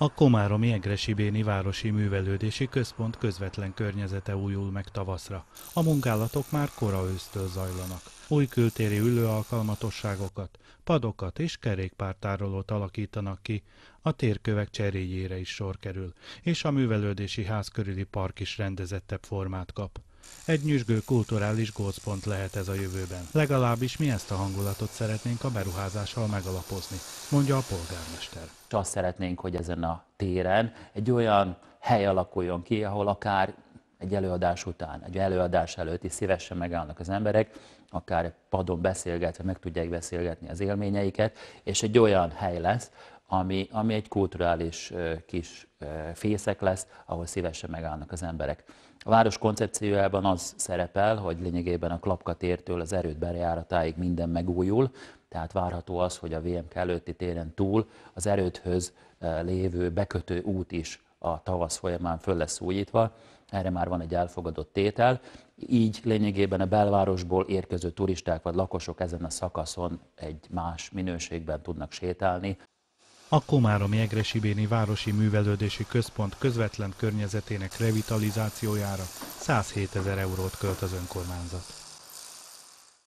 A Komáromi Egresi Béni Városi Művelődési Központ közvetlen környezete újul meg tavaszra. A munkálatok már kora ősztől zajlanak. Új kültéri alkalmatosságokat, padokat és kerékpártárolót alakítanak ki, a térkövek cseréjére is sor kerül, és a művelődési ház körüli park is rendezettebb formát kap. Egy nyüzsgő kulturális gócpont lehet ez a jövőben. Legalábbis mi ezt a hangulatot szeretnénk a beruházással megalapozni, mondja a polgármester. És azt szeretnénk, hogy ezen a téren egy olyan hely alakuljon ki, ahol akár egy előadás után, egy előadás előtt is szívesen megállnak az emberek, akár padon beszélgetve meg tudják beszélgetni az élményeiket, és egy olyan hely lesz, ami, ami egy kulturális kis fészek lesz, ahol szívesen megállnak az emberek. A város koncepciójában az szerepel, hogy lényegében a Klapka tértől az erőt bejáratáig minden megújul, tehát várható az, hogy a VMK előtti téren túl az erődhöz lévő bekötő út is a tavasz folyamán föl lesz újítva, erre már van egy elfogadott tétel, így lényegében a belvárosból érkező turisták vagy lakosok ezen a szakaszon egy más minőségben tudnak sétálni, a Komáromi Egresibéni Városi Művelődési Központ közvetlen környezetének revitalizációjára 107 ezer eurót költ az önkormányzat.